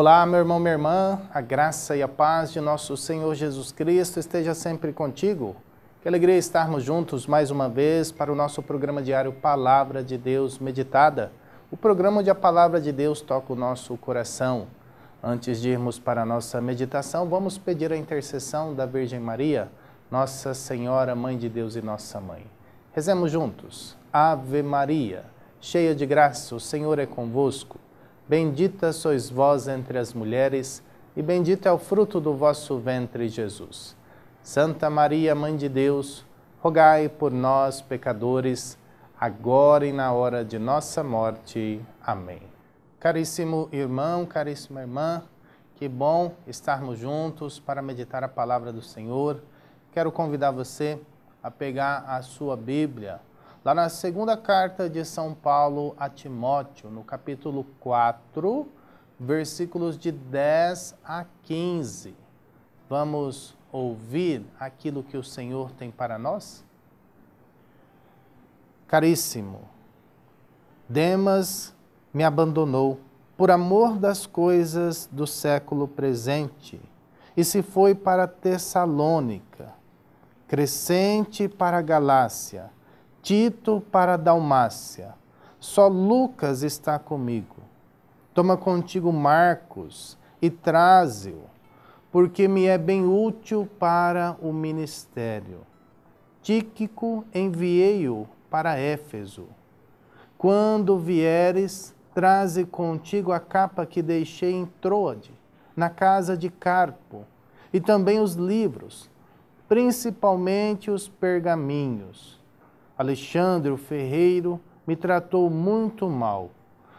Olá, meu irmão, minha irmã, a graça e a paz de nosso Senhor Jesus Cristo esteja sempre contigo. Que alegria estarmos juntos mais uma vez para o nosso programa diário Palavra de Deus Meditada, o programa onde a Palavra de Deus toca o nosso coração. Antes de irmos para a nossa meditação, vamos pedir a intercessão da Virgem Maria, Nossa Senhora, Mãe de Deus e Nossa Mãe. Rezemos juntos. Ave Maria, cheia de graça, o Senhor é convosco. Bendita sois vós entre as mulheres, e bendito é o fruto do vosso ventre, Jesus. Santa Maria, Mãe de Deus, rogai por nós, pecadores, agora e na hora de nossa morte. Amém. Caríssimo irmão, caríssima irmã, que bom estarmos juntos para meditar a palavra do Senhor. Quero convidar você a pegar a sua Bíblia Lá na segunda carta de São Paulo a Timóteo, no capítulo 4, versículos de 10 a 15. Vamos ouvir aquilo que o Senhor tem para nós? Caríssimo, Demas me abandonou por amor das coisas do século presente e se foi para Tessalônica, Crescente para Galácia Tito para Dalmácia. Só Lucas está comigo. Toma contigo Marcos e traze-o, porque me é bem útil para o ministério. Tíquico enviei-o para Éfeso. Quando vieres, traze contigo a capa que deixei em Troade, na casa de Carpo, e também os livros, principalmente os pergaminhos Alexandre, o ferreiro, me tratou muito mal.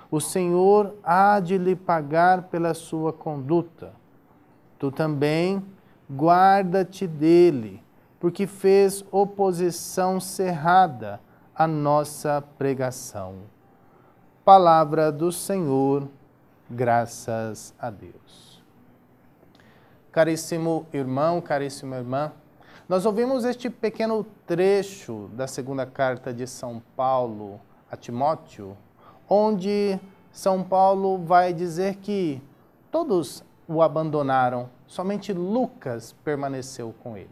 O Senhor há de lhe pagar pela sua conduta. Tu também guarda-te dele, porque fez oposição cerrada à nossa pregação. Palavra do Senhor, graças a Deus. Caríssimo irmão, caríssima irmã, nós ouvimos este pequeno trecho da segunda carta de São Paulo a Timóteo, onde São Paulo vai dizer que todos o abandonaram, somente Lucas permaneceu com ele.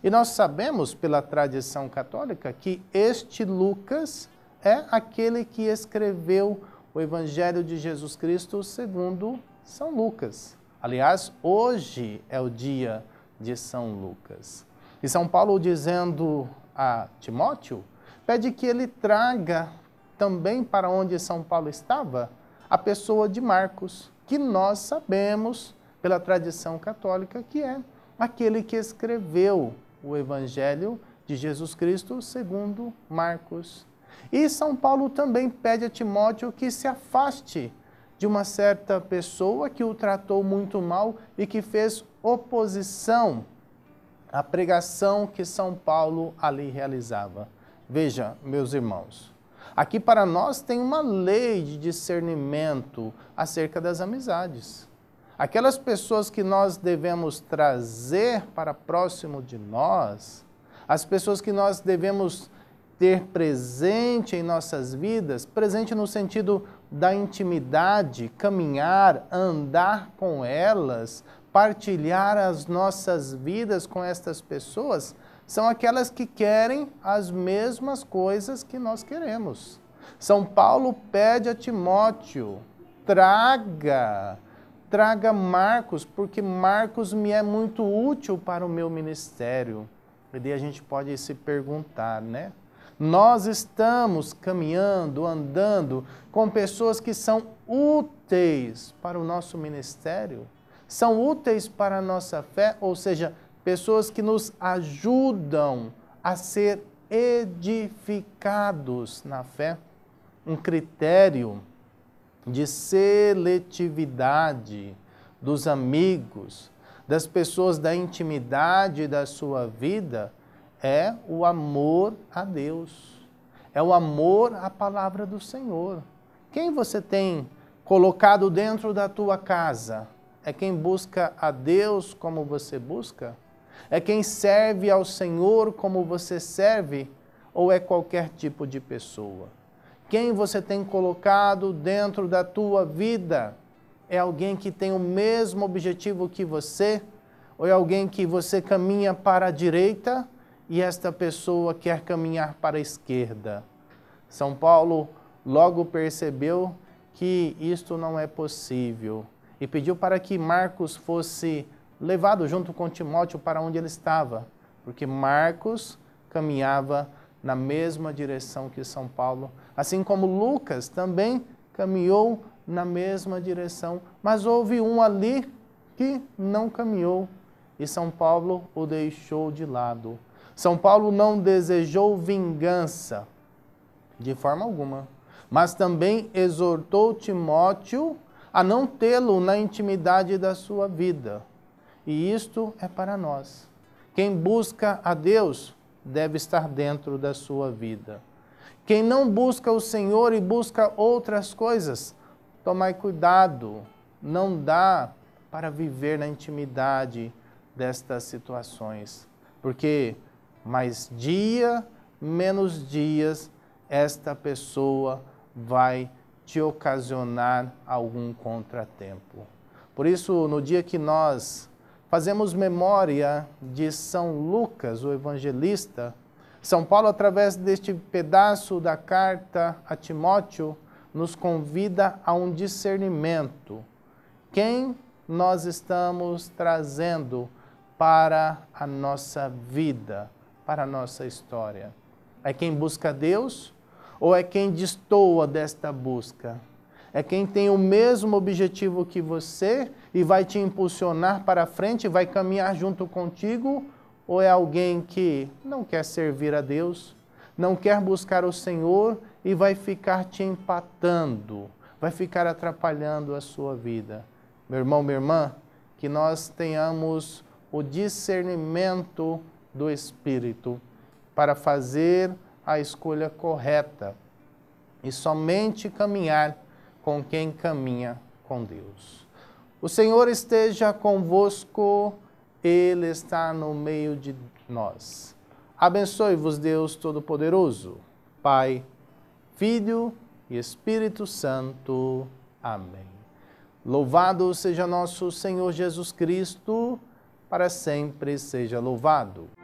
E nós sabemos pela tradição católica que este Lucas é aquele que escreveu o Evangelho de Jesus Cristo segundo São Lucas. Aliás, hoje é o dia de São Lucas. E São Paulo dizendo a Timóteo, pede que ele traga também para onde São Paulo estava a pessoa de Marcos, que nós sabemos pela tradição católica que é aquele que escreveu o Evangelho de Jesus Cristo segundo Marcos. E São Paulo também pede a Timóteo que se afaste de uma certa pessoa que o tratou muito mal e que fez oposição a pregação que São Paulo ali realizava. Veja, meus irmãos, aqui para nós tem uma lei de discernimento acerca das amizades. Aquelas pessoas que nós devemos trazer para próximo de nós, as pessoas que nós devemos ter presente em nossas vidas, presente no sentido da intimidade, caminhar, andar com elas, partilhar as nossas vidas com estas pessoas são aquelas que querem as mesmas coisas que nós queremos. São Paulo pede a Timóteo: traga, traga Marcos, porque Marcos me é muito útil para o meu ministério. E daí a gente pode se perguntar, né? Nós estamos caminhando, andando com pessoas que são úteis para o nosso ministério? são úteis para a nossa fé, ou seja, pessoas que nos ajudam a ser edificados na fé. Um critério de seletividade dos amigos, das pessoas da intimidade da sua vida, é o amor a Deus, é o amor à palavra do Senhor. Quem você tem colocado dentro da tua casa? É quem busca a Deus como você busca? É quem serve ao Senhor como você serve? Ou é qualquer tipo de pessoa? Quem você tem colocado dentro da tua vida? É alguém que tem o mesmo objetivo que você? Ou é alguém que você caminha para a direita e esta pessoa quer caminhar para a esquerda? São Paulo logo percebeu que isto não é possível e pediu para que Marcos fosse levado junto com Timóteo para onde ele estava, porque Marcos caminhava na mesma direção que São Paulo, assim como Lucas também caminhou na mesma direção, mas houve um ali que não caminhou e São Paulo o deixou de lado. São Paulo não desejou vingança de forma alguma, mas também exortou Timóteo a não tê-lo na intimidade da sua vida. E isto é para nós. Quem busca a Deus deve estar dentro da sua vida. Quem não busca o Senhor e busca outras coisas, tomai cuidado, não dá para viver na intimidade destas situações, porque mais dia, menos dias, esta pessoa vai te ocasionar algum contratempo. Por isso, no dia que nós fazemos memória de São Lucas, o evangelista, São Paulo, através deste pedaço da carta a Timóteo, nos convida a um discernimento. Quem nós estamos trazendo para a nossa vida, para a nossa história? É quem busca Deus ou é quem destoa desta busca? É quem tem o mesmo objetivo que você e vai te impulsionar para frente, vai caminhar junto contigo? Ou é alguém que não quer servir a Deus, não quer buscar o Senhor e vai ficar te empatando, vai ficar atrapalhando a sua vida? Meu irmão, minha irmã, que nós tenhamos o discernimento do Espírito para fazer a escolha correta e somente caminhar com quem caminha com Deus. O Senhor esteja convosco, Ele está no meio de nós. Abençoe-vos, Deus Todo-Poderoso, Pai, Filho e Espírito Santo. Amém. Louvado seja nosso Senhor Jesus Cristo, para sempre seja louvado.